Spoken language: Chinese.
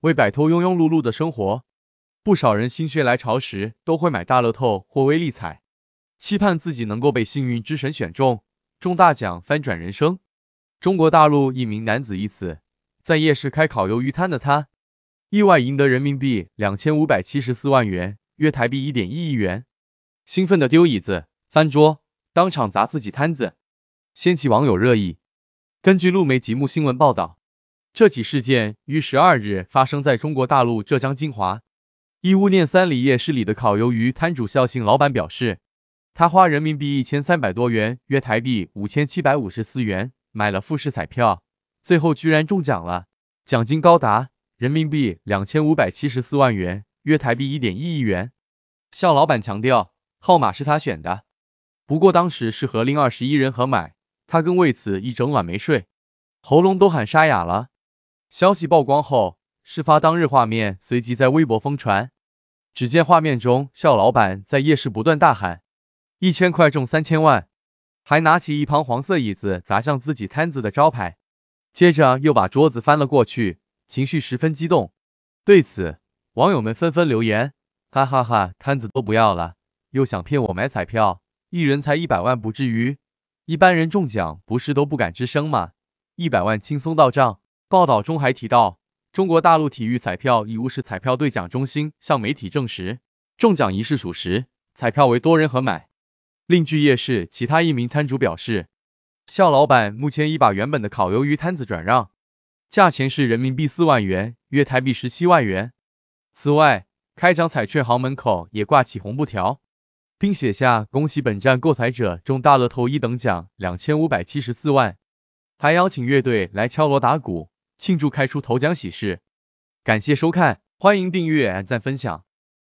为摆脱庸庸碌碌的生活，不少人心血来潮时都会买大乐透或微利彩，期盼自己能够被幸运之神选中，中大奖翻转人生。中国大陆一名男子一此，在夜市开烤鱿鱼摊的他，意外赢得人民币两千五百七十四万元，约台币一点一亿元，兴奋的丢椅子、翻桌，当场砸自己摊子，掀起网友热议。根据路媒极目新闻报道。这起事件于十二日发生在中国大陆浙江金华义乌念三里夜市里的烤鱿鱼摊主孝姓老板表示，他花人民币一千三百多元，约台币五千七百五十四元，买了复式彩票，最后居然中奖了，奖金高达人民币两千五百七十四万元，约台币一点一亿元。肖老板强调，号码是他选的，不过当时是和另二十一人合买，他更为此一整晚没睡，喉咙都喊沙哑了。消息曝光后，事发当日画面随即在微博疯传。只见画面中，笑老板在夜市不断大喊“一千块中三千万”，还拿起一旁黄色椅子砸向自己摊子的招牌，接着又把桌子翻了过去，情绪十分激动。对此，网友们纷纷留言：“哈哈哈，摊子都不要了，又想骗我买彩票？一人才一百万，不至于。一般人中奖不是都不敢吱声吗？一百万轻松到账。”报道中还提到，中国大陆体育彩票义乌市彩票兑奖中心向媒体证实，中奖仪式属实，彩票为多人合买。另据夜市其他一名摊主表示，肖老板目前已把原本的烤鱿鱼摊子转让，价钱是人民币四万元，约台币十七万元。此外，开奖彩券行门口也挂起红布条，并写下“恭喜本站购彩者中大乐透一等奖两千五百七十四万”，还邀请乐队来敲锣打鼓。庆祝开出头奖喜事，感谢收看，欢迎订阅、点赞、分享。